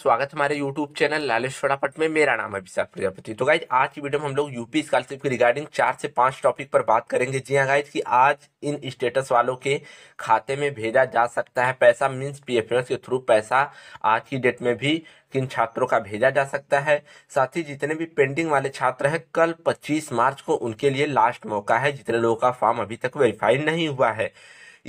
स्वागत हमारे YouTube channel लालेश फटाफट में मेरा नाम है अभिषेक प्रजापति तो गाइज आज की वीडियो में हम लोग यूपी स्कॉलरशिप की रिगार्डिंग चार से पांच टॉपिक पर बात करेंगे जी हाँ गाइज कि आज इन स्टेटस वालों के खाते में भेजा जा सकता है पैसा मीन्स पी के थ्रू पैसा आज की डेट में भी किन छात्रों का भेजा जा सकता है साथ ही जितने भी पेंडिंग वाले छात्र हैं कल 25 मार्च को उनके लिए लास्ट मौका है जितने लोगों का फॉर्म अभी तक वेरीफाई नहीं हुआ है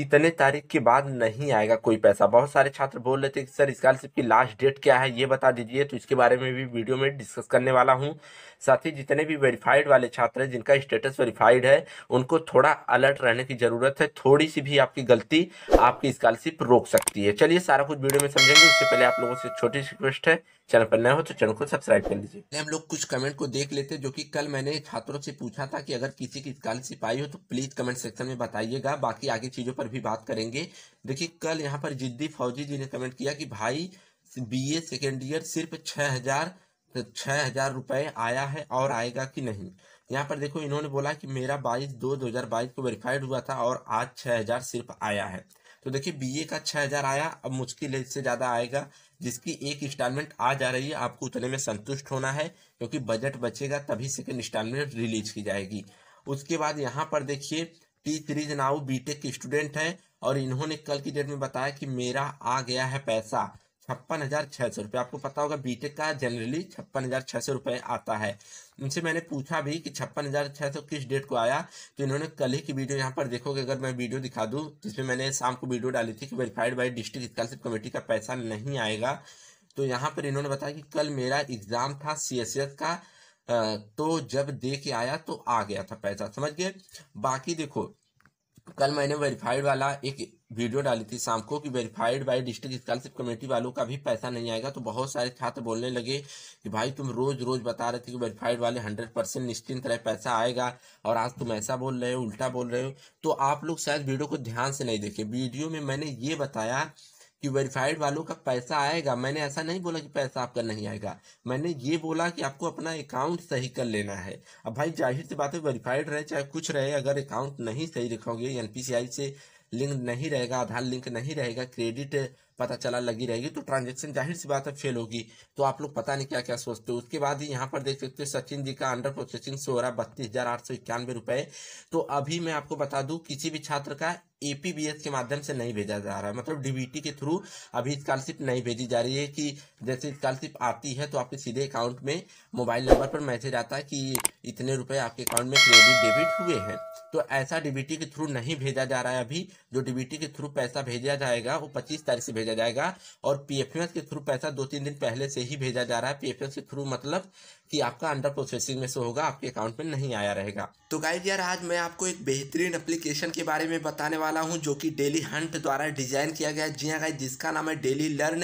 इतने तारीख के बाद नहीं आएगा कोई पैसा बहुत सारे छात्र बोल रहे थे कि सर स्कॉलरशिप की लास्ट डेट क्या है ये बता दीजिए तो इसके बारे में भी वीडियो में डिस्कस करने वाला हूँ साथ ही जितने भी वेरीफाइड वाले छात्र हैं जिनका स्टेटस वेरीफाइड है उनको थोड़ा अलर्ट रहने की ज़रूरत है थोड़ी सी भी आपकी गलती आपकी स्कॉलरशिप रोक सकती है चलिए सारा कुछ वीडियो में समझेंगे उससे पहले आप लोगों से छोटी सी रिक्वेस्ट है चैनल पर नए हो तो चैनल को सब्सक्राइब कर लीजिए हम लोग कुछ कमेंट को देख लेते जो कि कल मैंने छात्रों से पूछा था कि अगर किसी की स्कॉलरशिप आई हो तो प्लीज कमेंट सेक्शन में बताइएगा बाकी आगे चीजों पर पर भी बात करेंगे देखिए कल यहाँ पर जिद्दी फौजी जी ने कमेंट किया कि भाई बीए ए सेकेंड ईयर सिर्फ छः हजार छः हजार रुपये आया है और आएगा कि नहीं यहाँ पर देखो इन्होंने बोला कि मेरा बाईस दो दो हजार बाईस को वेरीफाइड हुआ था और आज छः हजार सिर्फ आया है तो देखिए बीए का छः हजार आया अब मुश्किल से ज़्यादा आएगा जिसकी एक इंस्टॉलमेंट आ जा रही है आपको उतने में संतुष्ट होना है क्योंकि बजट बचेगा तभी सेकेंड इंस्टॉलमेंट रिलीज की जाएगी उसके बाद यहाँ पर देखिए टी रीज नाउ बीटेक के स्टूडेंट हैं और इन्होंने कल की डेट में बताया कि मेरा आ गया है पैसा छप्पन हजार छह सौ रुपये आपको पता होगा बीटेक का जनरली छप्पन हजार छह सौ रुपये आता है उनसे मैंने पूछा भी कि छप्पन हजार छह सौ किस डेट को आया तो इन्होंने कल ही की वीडियो यहाँ पर देखोगे अगर मैं वीडियो दिखा दूँ जिसमें मैंने शाम को वीडियो डाली थी कि verified by district scholarship committee का पैसा नहीं आएगा तो यहाँ पर इन्होंने बताया कि कल मेरा एग्ज़ाम था सी का तो जब दे के आया तो आ गया था पैसा समझ गए बाकी देखो कल मैंने वेरीफाइड वाला एक वीडियो डाली थी शाम को कि verified by district scholarship committee वालों का भी पैसा नहीं आएगा तो बहुत सारे छात्र बोलने लगे कि भाई तुम रोज रोज बता रहे थे कि वेरीफाइड वाले हंड्रेड परसेंट निश्चिंत रहे पैसा आएगा और आज तुम ऐसा बोल रहे हो उल्टा बोल रहे हो तो आप लोग शायद वीडियो को ध्यान से नहीं देखे वीडियो में मैंने ये बताया कि वेरीफाइड वालों का पैसा आएगा मैंने ऐसा नहीं बोला कि पैसा आपका नहीं आएगा मैंने ये बोला कि आपको अपना अकाउंट सही कर लेना है अब भाई जाहिर सी बात है वेरीफाइड रहे चाहे कुछ रहे अगर अकाउंट नहीं सही रखोगे एनपीसीआई से लिंक नहीं रहेगा आधार लिंक नहीं रहेगा क्रेडिट पता चला लगी रहेगी तो ट्रांजेक्शन जाहिर सी बात है फेल होगी तो आप लोग पता नहीं क्या क्या सोचते हो उसके बाद ही यहाँ पर देख सकते हो सचिन जी का अंडर प्रोसेसिंग शो हो रहा है बत्तीस हजार आठ सौ इक्यानवे रुपए तो अभी मैं आपको बता दू किसी भी छात्र का एपीबीएस के माध्यम से नहीं भेजा जा रहा है मतलब डीबीटी के थ्रू अभी स्कॉलरशिप नहीं भेजी जा रही है कि जैसे स्कॉलरशिप आती है तो आपके सीधे अकाउंट में मोबाइल नंबर पर मैसेज आता है कि इतने रुपए आपके अकाउंट में क्रेडिट डेबिट हुए हैं तो ऐसा डीबीटी के थ्रू नहीं भेजा जा रहा है अभी जो डीबीटी के थ्रू पैसा भेजा जाएगा वो पच्चीस तारीख से भेजा भेजा जाएगा और पीएफएमएस के थ्रू पैसा दो तीन दिन पहले से ही भेजा जा रहा है पीएफएमएस के थ्रू मतलब कि आपका अंडर प्रोसेसिंग में से होगा आपके अकाउंट में नहीं आया रहेगा तो गाइज यार आज मैं आपको एक बेहतरीन एप्लीकेशन के बारे में बताने वाला हूँ जो कि डेली हंट द्वारा डिजाइन किया गया है जी हाँ गाइज जिसका नाम है डेली लर्न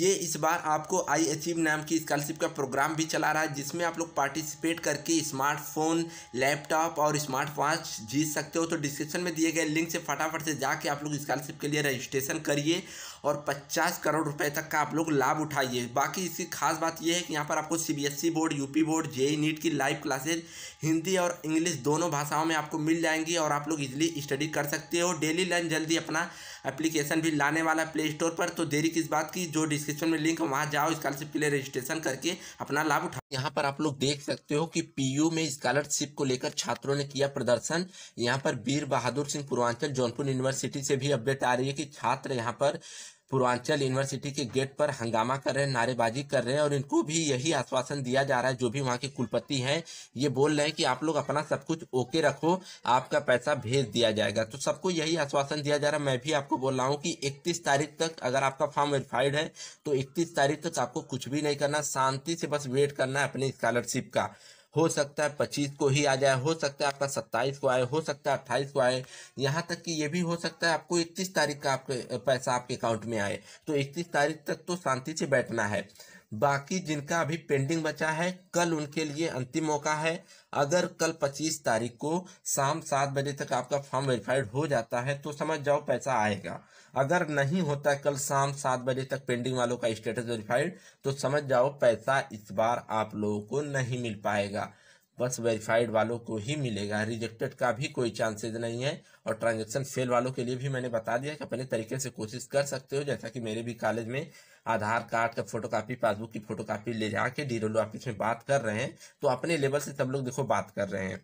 ये इस बार आपको आई अचीव नाम की स्कॉलरशिप का प्रोग्राम भी चला रहा है जिसमें आप लोग पार्टिसिपेट करके स्मार्टफोन लैपटॉप और स्मार्ट वॉच जीत सकते हो तो डिस्क्रिप्शन में दिए गए लिंक से फटाफट से जाके आप लोग स्कॉलरशिप के लिए रजिस्ट्रेशन करिए और पचास करोड़ रुपए तक का आप लोग लाभ उठाइए बाकी इसकी खास बात यह है कि यहाँ पर आपको CBSE e board UP board JEE NEET e की लाइव क्लासेज हिंदी और इंग्लिश दोनों भाषाओं में आपको मिल जाएंगी और आप लोग इजिली स्टडी कर सकते हो डेली लर्न जल्दी अपना एप्लीकेशन भी लाने वाला प्ले स्टोर पर तो देरी किस बात की जो डिस्क्रिप्शन में लिंक है वहाँ जाओ स्कॉलरशिप के लिए रजिस्ट्रेशन करके अपना लाभ उठाओ यहाँ पर आप लोग देख सकते हो कि यू में स्कॉलरशिप को लेकर छात्रों ने किया प्रदर्शन यहाँ पर वीर बहादुर सिंह पूर्वांचल जौनपुर यूनिवर्सिटी से भी अपडेट आ रही है कि छात्र यहाँ पर पूर्वांचल यूनिवर्सिटी के गेट पर हंगामा कर रहे हैं नारेबाजी कर रहे हैं और इनको भी यही आश्वासन दिया जा रहा है जो भी वहाँ के कुलपति हैं ये बोल रहे हैं कि आप लोग अपना सब कुछ ओके रखो आपका पैसा भेज दिया जाएगा तो सबको यही आश्वासन दिया जा रहा है मैं भी आपको बोल रहा हूँ कि इकतीस तारीख तक अगर आपका फॉर्म वेरीफाइड है तो इकतीस तारीख तक आपको कुछ भी नहीं करना शांति से बस वेट करना है अपने स्कॉलरशिप का हो सकता है पच्चीस को ही आ जाए हो सकता है आपका सत्ताईस को आए हो सकता है अट्ठाईस को आए यहाँ तक कि ये भी हो सकता है आपको इकतीस तारीख का आपके पैसा आपके अकाउंट में आए तो इकतीस तारीख तक तो शांति से बैठना है बाकी जिनका अभी पेंडिंग बचा है कल उनके लिए अंतिम मौका है अगर कल 25 तारीख को शाम सात बजे तक आपका फॉर्म वेरीफाइड हो जाता है तो समझ जाओ पैसा आएगा अगर नहीं होता कल शाम सात बजे तक पेंडिंग वालों का स्टेटस वेरीफाइड तो समझ जाओ पैसा इस बार आप लोगों को नहीं मिल पाएगा बस वेरीफाइड वालों को ही मिलेगा रिजेक्टेड का भी कोई चांसेस नहीं है और ट्रांजेक्शन फेल वालों के लिए भी मैंने बता दिया कि अपने तरीके से कोशिश कर सकते हो जैसा कि मेरे भी कॉलेज में आधार कार्ड का फोटोकॉपी पासबुक की फोटोकॉपी ले जाके डी ऑफिस में बात कर रहे हैं तो अपने लेवल से सब लोग देखो बात कर रहे हैं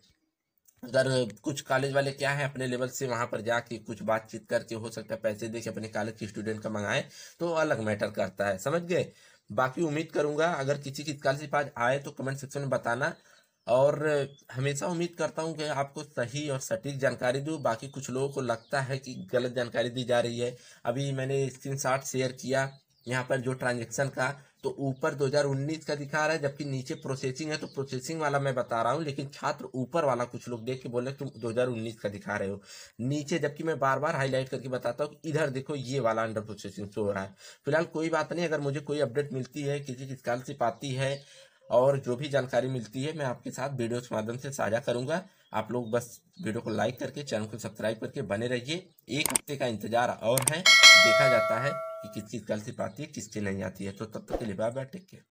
अगर कुछ कॉलेज वाले क्या है अपने लेवल से वहां पर जाके कुछ बातचीत करके हो सकता है पैसे दे के अपने कॉलेज के स्टूडेंट का मंगाए तो अलग मैटर करता है समझ गए बाकी उम्मीद करूंगा अगर किसी की स्कॉलरशिप आज आए तो कमेंट सेक्शन में बताना और हमेशा उम्मीद करता हूँ कि आपको सही और सटीक जानकारी दूँ बाकी कुछ लोगों को लगता है कि गलत जानकारी दी जा रही है अभी मैंने शॉट शेयर किया यहाँ पर जो ट्रांजेक्शन का तो ऊपर 2019 का दिखा रहा है जबकि नीचे प्रोसेसिंग है तो प्रोसेसिंग वाला मैं बता रहा हूँ लेकिन छात्र ऊपर वाला कुछ लोग देख के बोले तुम 2019 का दिखा रहे हो नीचे जबकि मैं बार बार हाईलाइट करके बताता हूँ इधर देखो ये वाला अंडर प्रोसेसिंग शो हो रहा है फिलहाल कोई बात नहीं अगर मुझे कोई अपडेट मिलती है किसी की स्कॉलरशिप आती है और जो भी जानकारी मिलती है मैं आपके साथ वीडियो के माध्यम से साझा करूंगा आप लोग बस वीडियो को लाइक करके चैनल को सब्सक्राइब करके बने रहिए एक हफ्ते का इंतजार और है देखा जाता है कि किस चीज़ कल पाती है किस चीज़ नहीं आती है तो तब तक के लिए बाय बाय टेक केयर